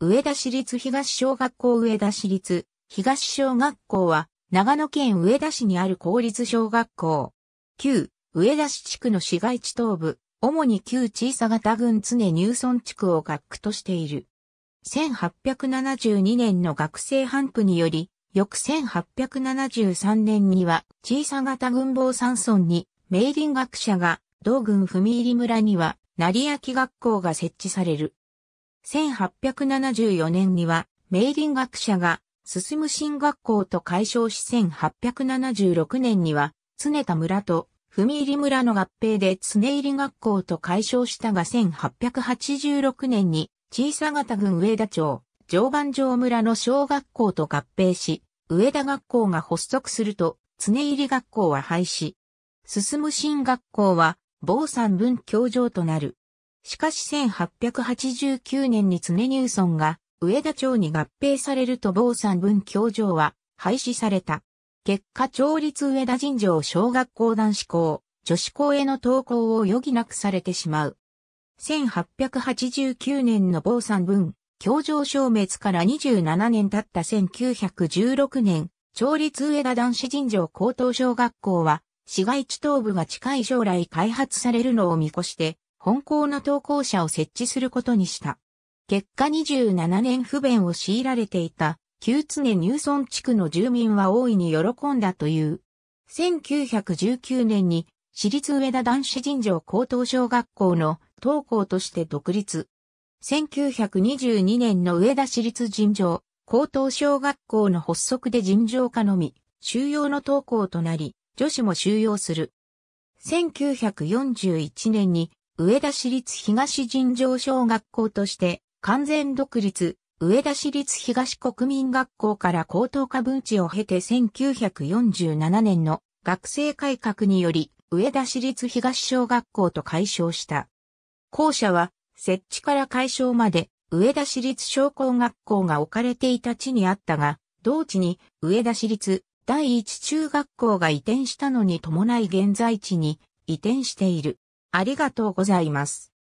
上田市立東小学校上田市立東小学校は長野県上田市にある公立小学校。旧上田市地区の市街地東部、主に旧小さ型郡常入村地区を学区としている。1872年の学生半区により、翌1873年には小さ型郡防山村に明林学者が同郡踏入村には成明学校が設置される。1874年には、明倫学者が、進む新学校と解消し1876年には、常田村と踏入村の合併で常入学校と解消したが1886年に小さ型郡上田町、常磐城村の小学校と合併し、上田学校が発足すると、常入学校は廃止。進む新学校は、坊山文教場となる。しかし1889年に常入村が上田町に合併されると坊山分教場は廃止された。結果町立上田尋常小学校男子校、女子校への登校を余儀なくされてしまう。1889年の坊山分教場消滅から27年経った1916年、町立上田男子尋常高等小学校は市街地東部が近い将来開発されるのを見越して、本校の投稿者を設置することにした。結果27年不便を強いられていた、旧常入村地区の住民は大いに喜んだという。1919年に、私立上田男子尋常高等小学校の登校として独立。1922年の上田私立尋常高等小学校の発足で尋常化のみ、収容の登校となり、女子も収容する。1941年に上田市立東尋常小学校として、完全独立、上田市立東国民学校から高等科分地を経て1947年の学生改革により、上田市立東小学校と改称した。校舎は、設置から改称まで、上田市立商工学校が置かれていた地にあったが、同地に上田市立第一中学校が移転したのに伴い現在地に移転している。ありがとうございます。